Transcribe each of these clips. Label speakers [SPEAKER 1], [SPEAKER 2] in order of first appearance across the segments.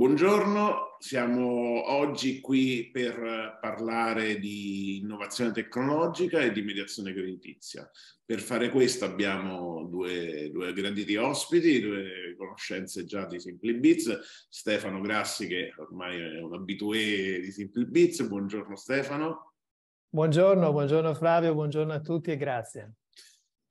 [SPEAKER 1] Buongiorno, siamo oggi qui per parlare di innovazione tecnologica e di mediazione creditizia. Per fare questo abbiamo due, due graditi ospiti, due conoscenze già di Simple Biz, Stefano Grassi che ormai è un abitué di Simple Biz. Buongiorno Stefano.
[SPEAKER 2] Buongiorno, buongiorno Flavio, buongiorno a tutti e grazie.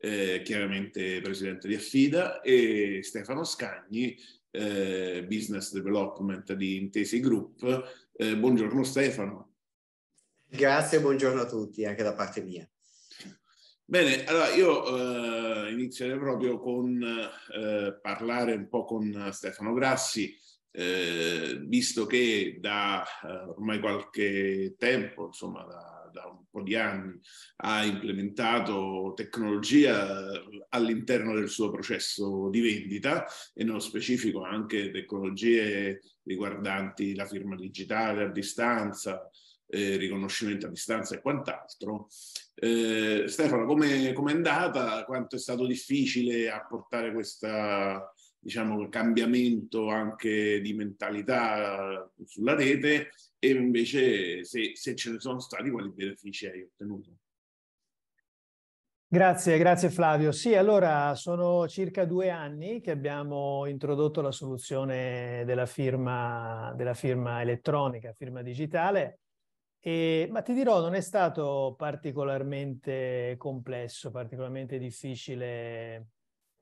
[SPEAKER 1] Eh, chiaramente presidente di Affida e Stefano Scagni eh, business Development di Intesi Group. Eh, buongiorno Stefano. Grazie, buongiorno a tutti, anche da parte mia. Bene, allora io eh, inizierei proprio con eh, parlare un po' con Stefano Grassi, eh, visto che da ormai qualche tempo, insomma da da un po' di anni, ha implementato tecnologia all'interno del suo processo di vendita e nello specifico anche tecnologie riguardanti la firma digitale a distanza, eh, riconoscimento a distanza e quant'altro. Eh, Stefano, come è andata? Quanto è stato difficile apportare questo diciamo, cambiamento anche di mentalità sulla rete e invece se, se ce ne sono stati quali benefici hai ottenuto.
[SPEAKER 2] Grazie, grazie Flavio. Sì, allora sono circa due anni che abbiamo introdotto la soluzione della firma, della firma elettronica, firma digitale, e, ma ti dirò non è stato particolarmente complesso, particolarmente difficile,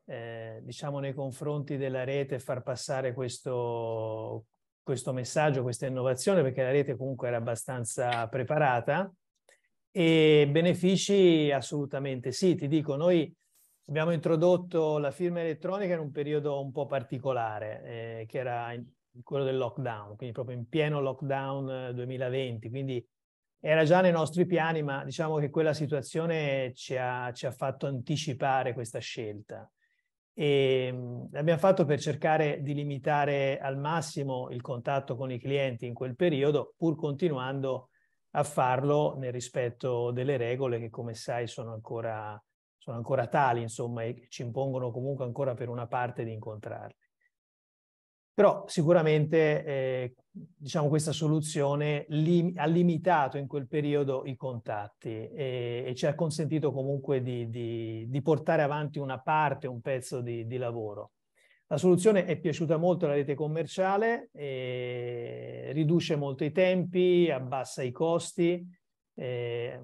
[SPEAKER 2] eh, diciamo nei confronti della rete far passare questo, questo messaggio, questa innovazione, perché la rete comunque era abbastanza preparata. E benefici assolutamente sì, ti dico, noi abbiamo introdotto la firma elettronica in un periodo un po' particolare, eh, che era in, quello del lockdown, quindi proprio in pieno lockdown 2020, eh, quindi era già nei nostri piani, ma diciamo che quella situazione ci ha, ci ha fatto anticipare questa scelta. E ehm, l'abbiamo fatto per cercare di limitare al massimo il contatto con i clienti in quel periodo, pur continuando a farlo nel rispetto delle regole che, come sai, sono ancora, sono ancora tali, insomma, e ci impongono comunque ancora per una parte di incontrarli. Però sicuramente eh, diciamo, questa soluzione li, ha limitato in quel periodo i contatti e, e ci ha consentito comunque di, di, di, portare avanti una parte, un pezzo di, di, lavoro. La soluzione è piaciuta molto alla rete commerciale, eh, riduce molto i tempi, abbassa i costi, eh,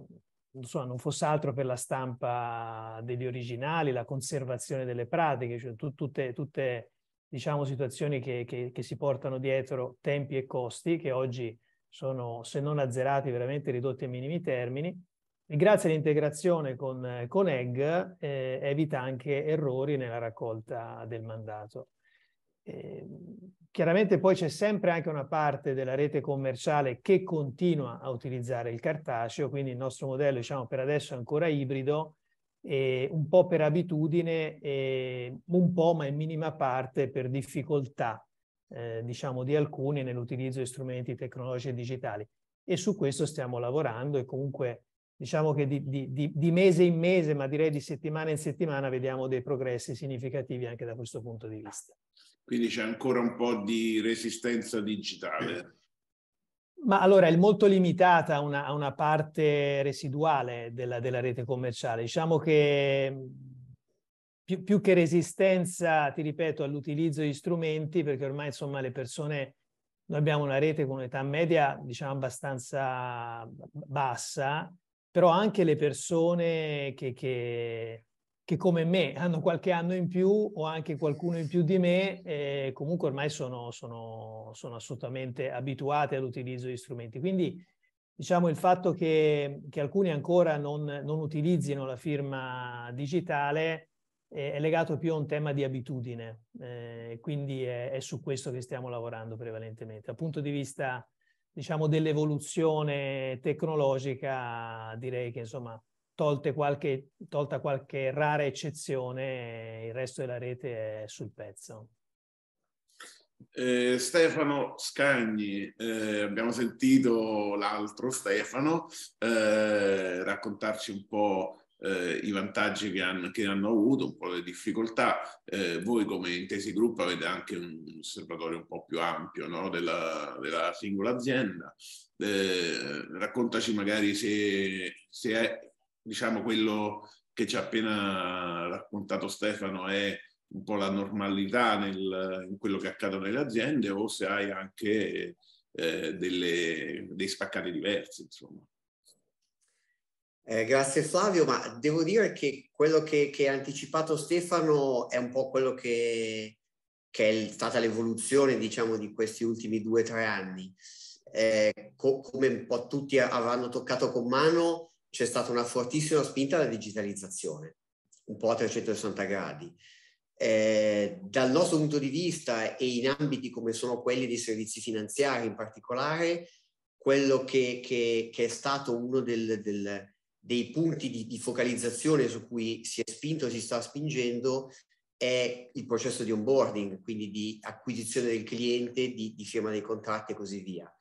[SPEAKER 2] insomma, non fosse altro per la stampa degli originali, la conservazione delle pratiche, cioè tutte, tutte diciamo, situazioni che, che, che, si portano dietro tempi e costi che oggi sono, se non azzerati, veramente ridotti ai minimi termini. E grazie all'integrazione con, con EGG eh, evita anche errori nella raccolta del mandato. Eh, chiaramente poi c'è sempre anche una parte della rete commerciale che continua a utilizzare il cartaceo, quindi il nostro modello diciamo, per adesso è ancora ibrido, eh, un po' per abitudine, eh, un po' ma in minima parte per difficoltà, eh, diciamo, di alcuni nell'utilizzo di strumenti tecnologici e digitali. E su questo stiamo lavorando e comunque diciamo che di, di, di, di, mese in mese, ma direi di settimana in settimana, vediamo dei progressi significativi anche da questo punto di vista.
[SPEAKER 1] Quindi c'è ancora un po' di resistenza digitale.
[SPEAKER 2] Ma allora è molto limitata a una, una parte residuale della, della, rete commerciale. Diciamo che mm, più, più che resistenza, ti ripeto, all'utilizzo di strumenti, perché ormai insomma le persone, noi abbiamo una rete con un'età media diciamo abbastanza bassa, però anche le persone che, che che come me hanno qualche anno in più o anche qualcuno in più di me, eh, comunque ormai sono, sono, sono assolutamente abituate all'utilizzo di strumenti. Quindi diciamo il fatto che, che alcuni ancora non, non, utilizzino la firma digitale eh, è legato più a un tema di abitudine, eh, quindi è, è, su questo che stiamo lavorando prevalentemente. Dal punto di vista diciamo, dell'evoluzione tecnologica direi che insomma qualche, tolta qualche rara eccezione, il resto della rete è sul pezzo.
[SPEAKER 1] Eh, Stefano Scagni, eh, abbiamo sentito l'altro Stefano eh, raccontarci un po' eh, i vantaggi che hanno, che hanno, avuto, un po' le difficoltà. Eh, voi come Intesi Group avete anche un osservatorio un po' più ampio no? della, della, singola azienda. Eh, raccontaci magari se, se è, diciamo quello che ci ha appena raccontato Stefano è un po' la normalità nel, in quello che accade nelle aziende o se hai anche eh, delle, dei spaccati diversi, insomma.
[SPEAKER 3] Eh, grazie Flavio, ma devo dire che quello che, che ha anticipato Stefano è un po' quello che, che è stata l'evoluzione, diciamo, di questi ultimi due o tre anni. Eh, co- come un po' tutti avranno toccato con mano, c'è stata una fortissima spinta alla digitalizzazione, un po' a 360 gradi. Eh, dal nostro punto di vista e in ambiti come sono quelli dei servizi finanziari in particolare, quello che, che, che è stato uno del, del, dei punti di, di, focalizzazione su cui si è spinto e si sta spingendo è il processo di onboarding, quindi di acquisizione del cliente, di, di firma dei contratti e così via.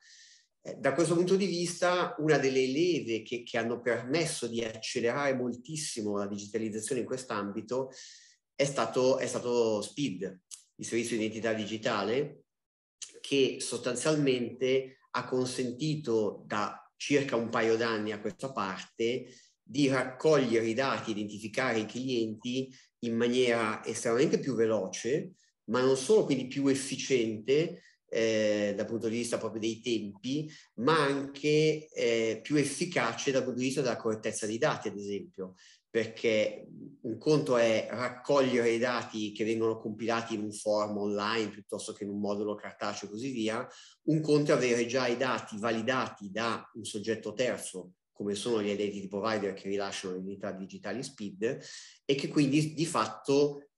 [SPEAKER 3] Eh, da questo punto di vista, una delle leve che, che hanno permesso di accelerare moltissimo la digitalizzazione in quest'ambito è stato, è stato SPID, il servizio di identità digitale, che sostanzialmente ha consentito da circa un paio d'anni a questa parte di raccogliere i dati, identificare i clienti in maniera estremamente più veloce, ma non solo quindi più efficiente, eh, dal punto di vista proprio dei tempi, ma anche eh, più efficace dal punto di vista della correttezza dei dati, ad esempio, perché un conto è raccogliere i dati che vengono compilati in un form online piuttosto che in un modulo cartaceo e così via, un conto è avere già i dati validati da un soggetto terzo come sono gli identity provider che rilasciano le unità digitali SPID e che quindi di fatto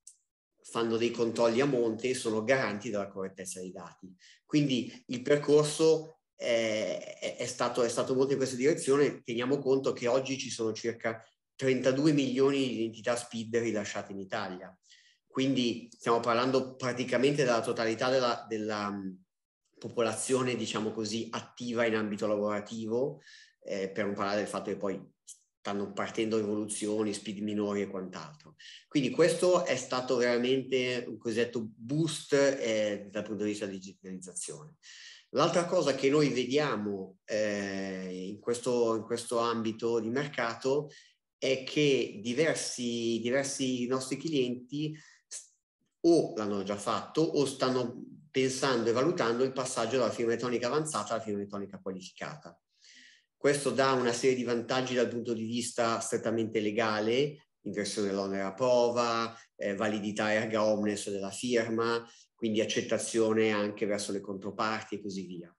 [SPEAKER 3] fanno dei controlli a monte e sono garanti della correttezza dei dati. Quindi il percorso è, è, stato, è stato molto in questa direzione. Teniamo conto che oggi ci sono circa 32 milioni di identità SPID rilasciate in Italia. Quindi stiamo parlando praticamente della totalità della, della mm, popolazione, diciamo così, attiva in ambito lavorativo, eh, per non parlare del fatto che poi stanno partendo rivoluzioni, speed minori e quant'altro. Quindi questo è stato veramente un cosiddetto boost eh, dal punto di vista della digitalizzazione. L'altra cosa che noi vediamo eh, in, questo, in, questo, ambito di mercato è che diversi, diversi nostri clienti o l'hanno già fatto o stanno pensando e valutando il passaggio dalla firma elettronica avanzata alla firma elettronica qualificata. Questo dà una serie di vantaggi dal punto di vista strettamente legale, inversione dell'onere a prova, eh, validità erga omnes della firma, quindi accettazione anche verso le controparti e così via.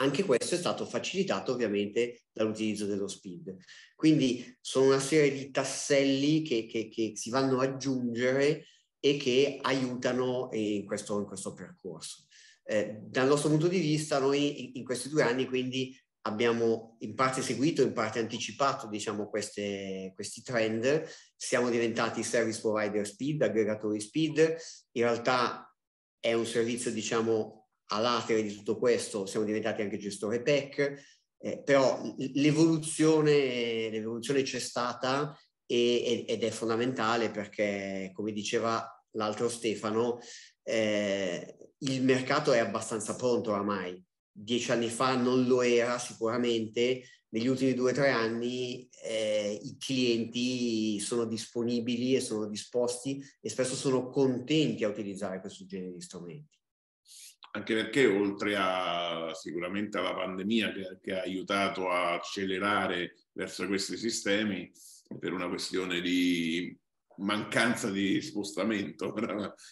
[SPEAKER 3] Anche questo è stato facilitato ovviamente dall'utilizzo dello SPID. Quindi sono una serie di tasselli che, che, che si vanno ad aggiungere e che aiutano in questo, in questo percorso. Eh, dal nostro punto di vista, noi in questi due anni quindi abbiamo in parte seguito, in parte anticipato diciamo, queste, questi trend, siamo diventati service provider speed, aggregatori speed, in realtà è un servizio diciamo a latere di tutto questo, siamo diventati anche gestore PEC, eh, però l'evoluzione, l'evoluzione c'è stata e, ed è fondamentale perché, come diceva l'altro Stefano, eh, il mercato è abbastanza pronto oramai, dieci anni fa non lo era sicuramente, negli ultimi due o tre anni eh, i clienti sono disponibili e sono disposti e spesso sono contenti a utilizzare questo genere di strumenti.
[SPEAKER 1] Anche perché oltre a sicuramente alla pandemia che, che ha aiutato a accelerare verso questi sistemi, per una questione di mancanza di spostamento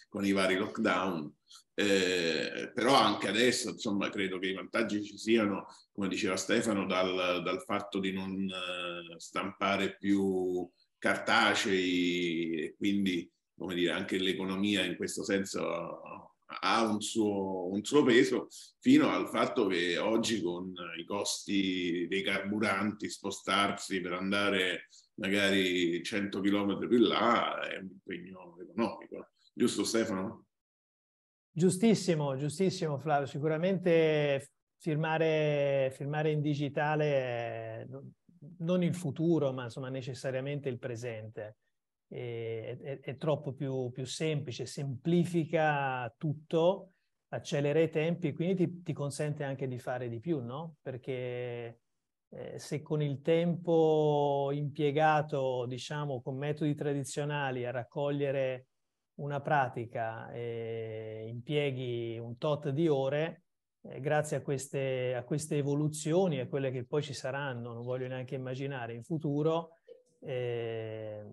[SPEAKER 1] con i vari lockdown, eh, però anche adesso, insomma, credo che i vantaggi ci siano, come diceva Stefano, dal, dal fatto di non eh, stampare più cartacei e quindi, come dire, anche l'economia in questo senso ha un suo, un suo, peso fino al fatto che oggi con i costi dei carburanti spostarsi per andare magari 100 km più là è un impegno economico. Giusto Stefano?
[SPEAKER 2] Giustissimo, giustissimo Flavio, sicuramente firmare, firmare in digitale eh, non il futuro, ma insomma necessariamente il presente. È, è, è, troppo più, più, semplice, semplifica tutto, accelera i tempi e quindi ti, ti, consente anche di fare di più, no? Perché eh, se con il tempo impiegato, diciamo, con metodi tradizionali a raccogliere una pratica e eh, impieghi un tot di ore, eh, grazie a queste, a queste evoluzioni e a quelle che poi ci saranno, non voglio neanche immaginare in futuro, eh,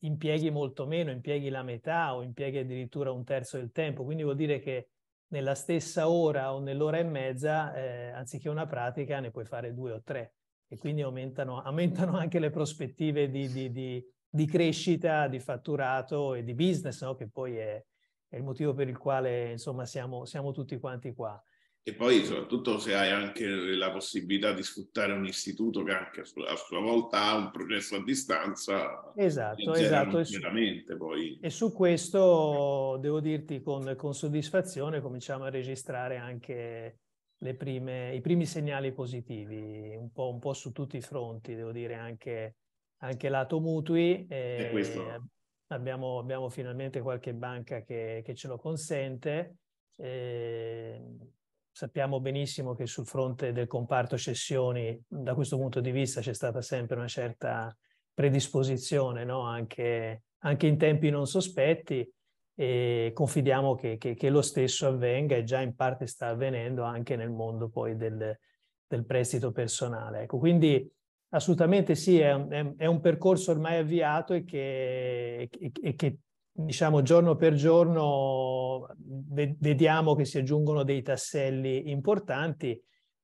[SPEAKER 2] impieghi molto meno, impieghi la metà o impieghi addirittura un terzo del tempo. Quindi vuol dire che nella stessa ora o nell'ora e mezza, eh, anziché una pratica, ne puoi fare due o tre. E quindi aumentano, aumentano anche le prospettive di, di, di di crescita, di fatturato e di business, no? che poi è, è, il motivo per il quale insomma siamo, siamo tutti quanti qua.
[SPEAKER 1] E poi soprattutto se hai anche la possibilità di sfruttare un istituto che anche a sua volta ha un processo a distanza.
[SPEAKER 2] Esatto, esatto. E su, poi. e su questo devo dirti con, con soddisfazione cominciamo a registrare anche prime, i primi segnali positivi, un po', un po', su tutti i fronti, devo dire anche anche lato mutui. E ehm, abbiamo, abbiamo, finalmente qualche banca che, che ce lo consente. E ehm, sappiamo benissimo che sul fronte del comparto cessioni, da questo punto di vista, c'è stata sempre una certa predisposizione, no? anche, anche, in tempi non sospetti, e confidiamo che, che, che, lo stesso avvenga e già in parte sta avvenendo anche nel mondo poi del, del prestito personale. Ecco, quindi Assolutamente sì, è un, è un, percorso ormai avviato e che, e che diciamo, giorno per giorno vediamo che si aggiungono dei tasselli importanti.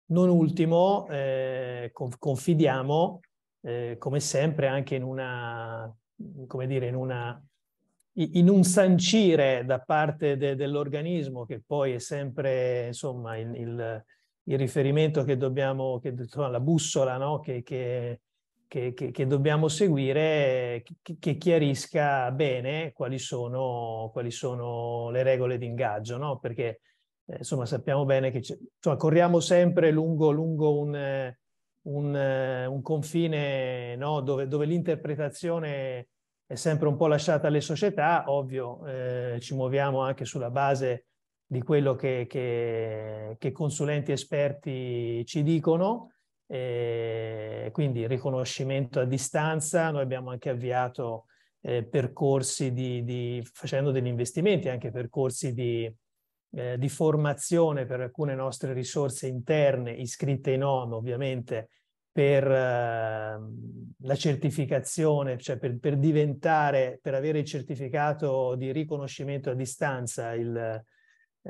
[SPEAKER 2] Non ultimo, eh, confidiamo, eh, come sempre, anche in una, come dire, in, una, in un sancire da parte de, dell'organismo che poi è sempre, insomma, il, il il riferimento che dobbiamo, che, la bussola no? che, che, che, dobbiamo seguire, che, chiarisca bene quali sono, quali sono le regole di ingaggio, no? perché eh, insomma sappiamo bene che insomma, corriamo sempre lungo, lungo un, un, un, confine no? dove, dove l'interpretazione è sempre un po' lasciata alle società, ovvio eh, ci muoviamo anche sulla base di quello che, che, che consulenti esperti ci dicono, e eh, quindi riconoscimento a distanza, noi abbiamo anche avviato eh, percorsi di, di, facendo degli investimenti, anche percorsi di, eh, di formazione per alcune nostre risorse interne, iscritte in ONU ovviamente, per eh, la certificazione, cioè per, per, diventare, per avere il certificato di riconoscimento a distanza, il,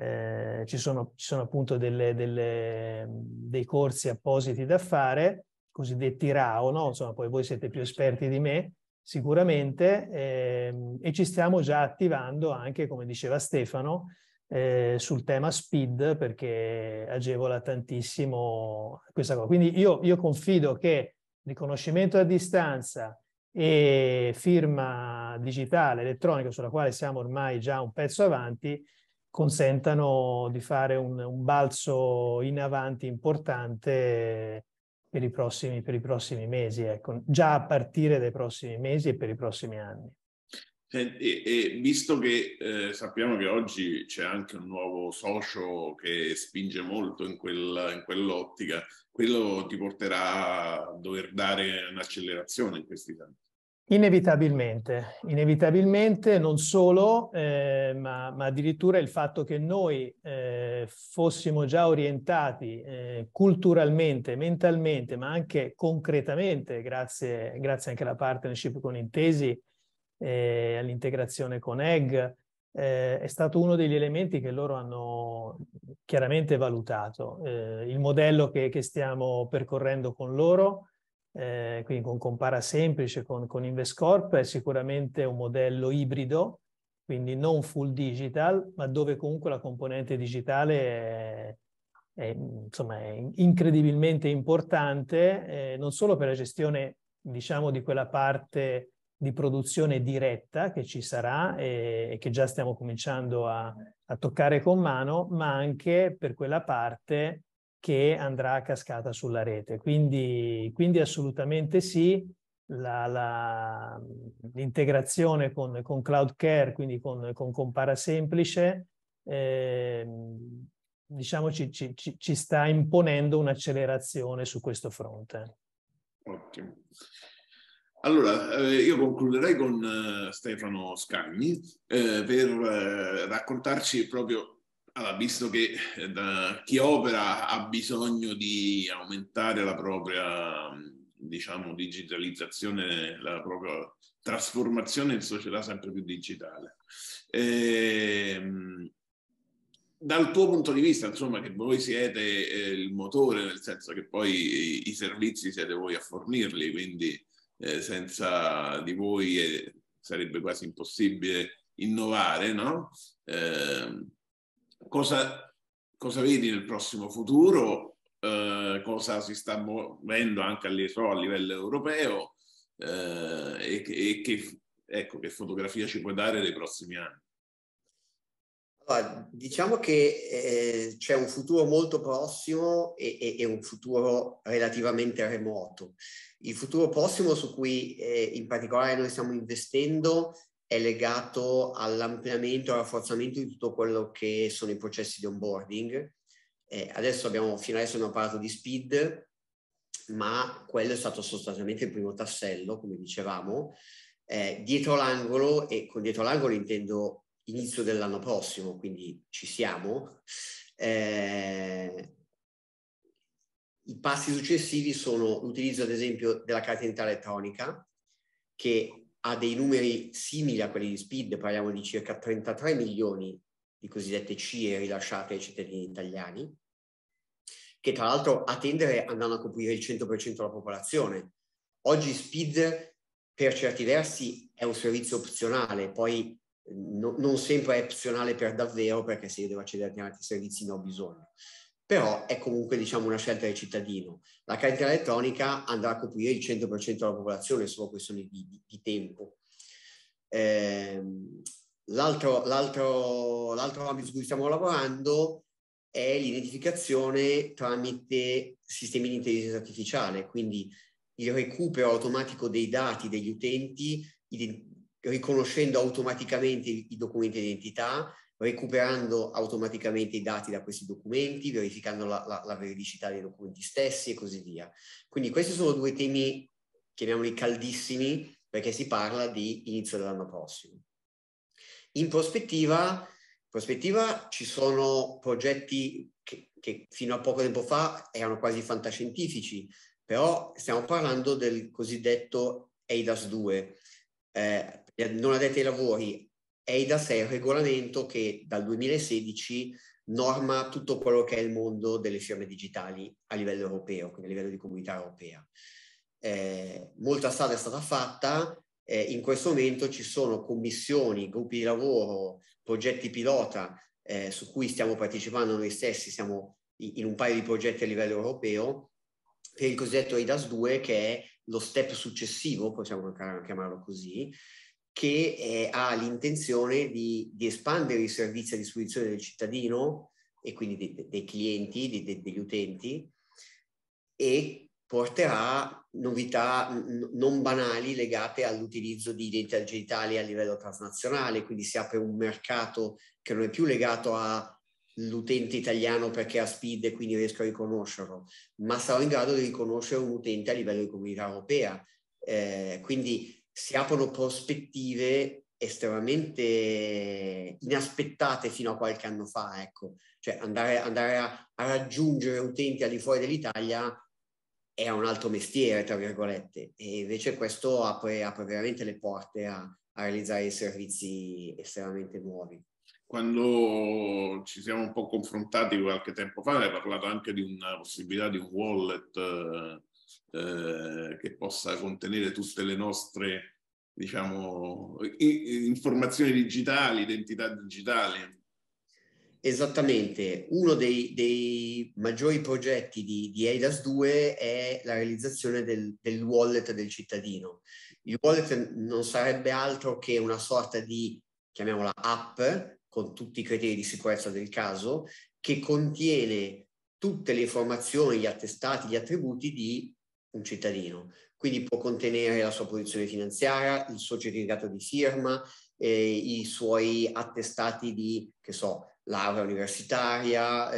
[SPEAKER 2] eh, ci, sono, ci, sono, appunto delle, delle, dei corsi appositi da fare, cosiddetti RAO, no? insomma poi voi siete più esperti di me sicuramente ehm, e ci stiamo già attivando anche, come diceva Stefano, eh, sul tema speed perché agevola tantissimo questa cosa. Quindi io, io confido che riconoscimento a distanza e firma digitale, elettronica, sulla quale siamo ormai già un pezzo avanti, consentano di fare un, un balzo in avanti importante per i prossimi, per i prossimi mesi, ecco, già a partire dai prossimi mesi e per i prossimi anni.
[SPEAKER 1] E, e, visto che eh, sappiamo che oggi c'è anche un nuovo socio che spinge molto in, quel, in, quell'ottica, quello ti porterà a dover dare un'accelerazione in questi tempi.
[SPEAKER 2] Inevitabilmente, inevitabilmente non solo, eh, ma, ma, addirittura il fatto che noi eh, fossimo già orientati eh, culturalmente, mentalmente, ma anche concretamente, grazie, grazie anche alla partnership con Intesi, e eh, all'integrazione con EG, eh, è stato uno degli elementi che loro hanno chiaramente valutato. Eh, il modello che, che stiamo percorrendo con loro, eh, quindi con Compara Semplice, con, con Investcorp, è sicuramente un modello ibrido, quindi non full digital, ma dove comunque la componente digitale è, è, insomma, è incredibilmente importante, eh, non solo per la gestione diciamo, di quella parte di produzione diretta che ci sarà e, e che già stiamo cominciando a, a toccare con mano, ma anche per quella parte che andrà a cascata sulla rete. Quindi, quindi assolutamente sì, l'integrazione con, con Cloud quindi con, con Compara Semplice, eh, diciamo ci, ci, ci, sta imponendo un'accelerazione su questo fronte. Ottimo.
[SPEAKER 1] Allora, eh, io concluderei con eh, Stefano Scagni eh, per raccontarci proprio allora, visto che eh, da, chi opera ha bisogno di aumentare la propria mm, diciamo, digitalizzazione, la propria trasformazione in società sempre più digitale. Ehm, dal tuo punto di vista, insomma, che voi siete eh, il motore, nel senso che poi i, i servizi siete voi a fornirli, quindi eh, senza di voi eh, sarebbe quasi impossibile innovare, no? Ehm, cosa, cosa vedi nel prossimo futuro, eh, cosa si sta muovendo anche a, so, a livello europeo eh, e, e che, ecco, che fotografia ci puoi dare dei prossimi anni.
[SPEAKER 3] diciamo che eh, c'è un futuro molto prossimo e, e, e, un futuro relativamente remoto. Il futuro prossimo su cui eh, in particolare noi stiamo investendo è legato all'ampliamento e al rafforzamento di tutto quello che sono i processi di onboarding. Eh, adesso abbiamo, fino adesso abbiamo parlato di speed, ma quello è stato sostanzialmente il primo tassello, come dicevamo, eh, dietro l'angolo, e con dietro l'angolo intendo inizio dell'anno prossimo, quindi ci siamo. Eh, I passi successivi sono l'utilizzo, ad esempio, della carta d'identità elettronica, che ha dei numeri simili a quelli di Speed, parliamo di circa 33 milioni di cosiddette CIE rilasciate ai cittadini italiani, che tra l'altro a tendere andranno a coprire il 100% della popolazione. Oggi Speed per certi versi è un servizio opzionale, poi eh, no, non sempre è opzionale per davvero perché se io devo accedere a tanti servizi ne ho bisogno però è comunque diciamo, una scelta del cittadino. La cartella elettronica andrà a coprire il 100% della popolazione, è solo questione di, di, di tempo. Eh, l'altro, l'altro, l'altro ambito su cui stiamo lavorando è l'identificazione tramite sistemi di intelligenza artificiale, quindi il recupero automatico dei dati degli utenti, ident- riconoscendo automaticamente i documenti di identità recuperando automaticamente i dati da questi documenti, verificando la, la, la veridicità dei documenti stessi e così via. Quindi questi sono due temi, chiamiamoli caldissimi, perché si parla di inizio dell'anno prossimo. In prospettiva, prospettiva ci sono progetti che, che, fino a poco tempo fa erano quasi fantascientifici, però stiamo parlando del cosiddetto EIDAS 2, eh, non addetti ai lavori, è da sé il regolamento che dal 2016 norma tutto quello che è il mondo delle firme digitali a livello europeo, quindi a livello di comunità europea. Eh, molta strada è stata fatta, eh, in questo momento ci sono commissioni, gruppi di lavoro, progetti pilota eh, su cui stiamo partecipando noi stessi, siamo in un paio di progetti a livello europeo, per il cosiddetto EIDAS 2 che è lo step successivo, possiamo chiamarlo così, che eh, ha l'intenzione di, di, espandere i servizi a disposizione del cittadino e quindi de, de, dei clienti, de, degli utenti e porterà novità non banali legate all'utilizzo di identità digitali a livello transnazionale, quindi si apre un mercato che non è più legato all'utente italiano perché ha speed e quindi riesco a riconoscerlo, ma sarò in grado di riconoscere un utente a livello di comunità europea. Eh, quindi si aprono prospettive estremamente inaspettate fino a qualche anno fa, ecco. Cioè andare, andare a, a, raggiungere utenti al di fuori dell'Italia era un altro mestiere, tra virgolette, e invece questo apre, apre veramente le porte a, a realizzare servizi estremamente nuovi
[SPEAKER 1] quando ci siamo un po' confrontati qualche tempo fa, hai parlato anche di una possibilità di un wallet eh, eh, che possa contenere tutte le nostre diciamo, informazioni digitali, identità digitali. Esattamente,
[SPEAKER 3] uno dei,
[SPEAKER 1] dei
[SPEAKER 3] maggiori progetti di, di, AIDAS 2 è la realizzazione del, del, wallet del cittadino. Il wallet non sarebbe altro che una sorta di, chiamiamola app, con tutti i criteri di sicurezza del caso, che contiene tutte le informazioni, gli attestati, gli attributi di un cittadino, quindi può contenere la sua posizione finanziaria, il suo certificato di firma, eh, i suoi attestati di, che so, laurea universitaria,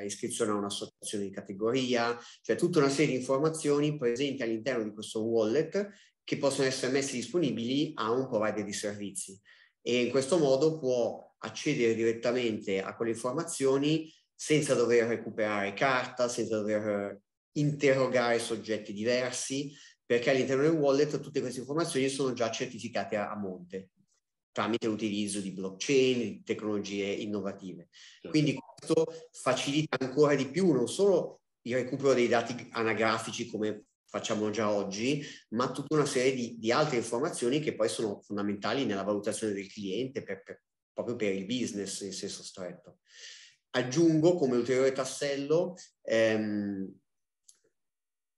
[SPEAKER 3] eh, iscrizione a un'associazione di categoria, cioè tutta una serie di informazioni presenti all'interno di questo wallet che possono essere messe disponibili a un provider di servizi e in questo modo può accedere direttamente a quelle informazioni senza dover recuperare carta, senza dover interrogare soggetti diversi, perché all'interno del wallet tutte queste informazioni sono già certificate a, a monte tramite l'utilizzo di blockchain, di tecnologie innovative. Certo. Quindi questo facilita ancora di più non solo il recupero dei dati anagrafici come facciamo già oggi, ma tutta una serie di, di altre informazioni che poi sono fondamentali nella valutazione del cliente per, per, proprio per il business in senso stretto. Aggiungo come ulteriore tassello ehm,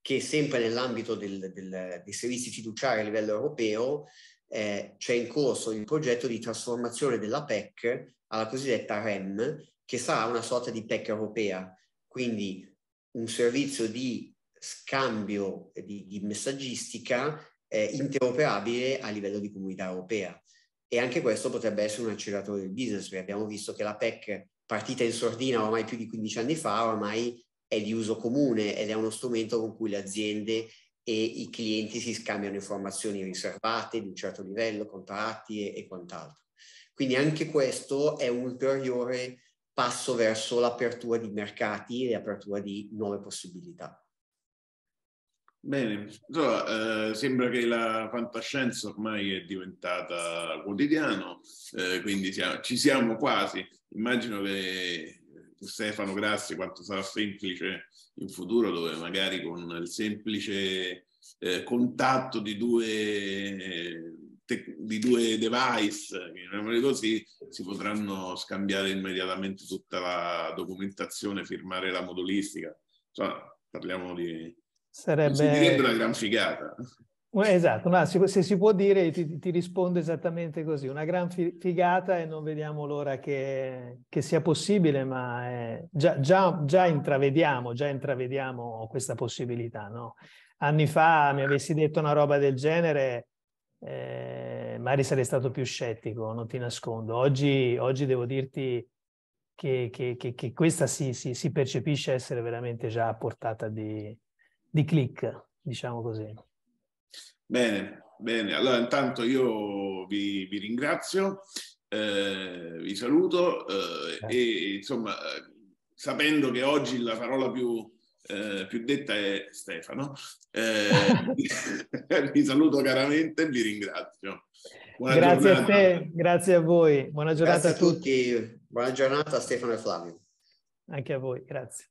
[SPEAKER 3] che sempre nell'ambito del, del, dei servizi fiduciari a livello europeo eh, c'è in corso il progetto di trasformazione della PEC alla cosiddetta REM, che sarà una sorta di PEC europea, quindi un servizio di scambio di, di messaggistica eh, interoperabile a livello di comunità europea. E anche questo potrebbe essere un acceleratore del business, perché abbiamo visto che la PEC partita in sordina ormai più di 15 anni fa, ormai è di uso comune ed è uno strumento con cui le aziende e i clienti si scambiano informazioni riservate di un certo livello, contratti e, e quant'altro. Quindi anche questo è un ulteriore passo verso l'apertura di mercati e l'apertura di nuove possibilità.
[SPEAKER 1] Bene, allora, eh, sembra che la fantascienza ormai è diventata quotidiano, eh, quindi siamo, ci siamo quasi. Immagino che Stefano Grassi quanto sarà semplice in futuro dove magari con il semplice eh, contatto di due, te, di due device, così, si potranno scambiare immediatamente tutta la documentazione, firmare la modulistica. insomma cioè, parliamo di...
[SPEAKER 2] Sarebbe... una gran
[SPEAKER 1] figata.
[SPEAKER 2] Esatto, ma se si può dire ti, ti, rispondo esattamente così, una gran figata e non vediamo l'ora che, che sia possibile, ma è, eh, già, già, già, intravediamo, già, intravediamo, questa possibilità. No? Anni fa mi avessi detto una roba del genere, eh, magari sarei stato più scettico, non ti nascondo. Oggi, oggi devo dirti che, che, che questa si, si, si, percepisce essere veramente già a portata di, di click, diciamo così.
[SPEAKER 1] Bene, bene. Allora intanto io vi, vi ringrazio, eh, vi saluto eh, e eh. insomma eh, sapendo che oggi la parola più, eh, più detta è Stefano, eh, vi saluto caramente e vi ringrazio. Buona grazie giornata.
[SPEAKER 2] a te, grazie a voi. Buona giornata grazie a
[SPEAKER 3] tutti. tutti. Buona giornata a Stefano e Flavio.
[SPEAKER 2] Anche a voi, grazie.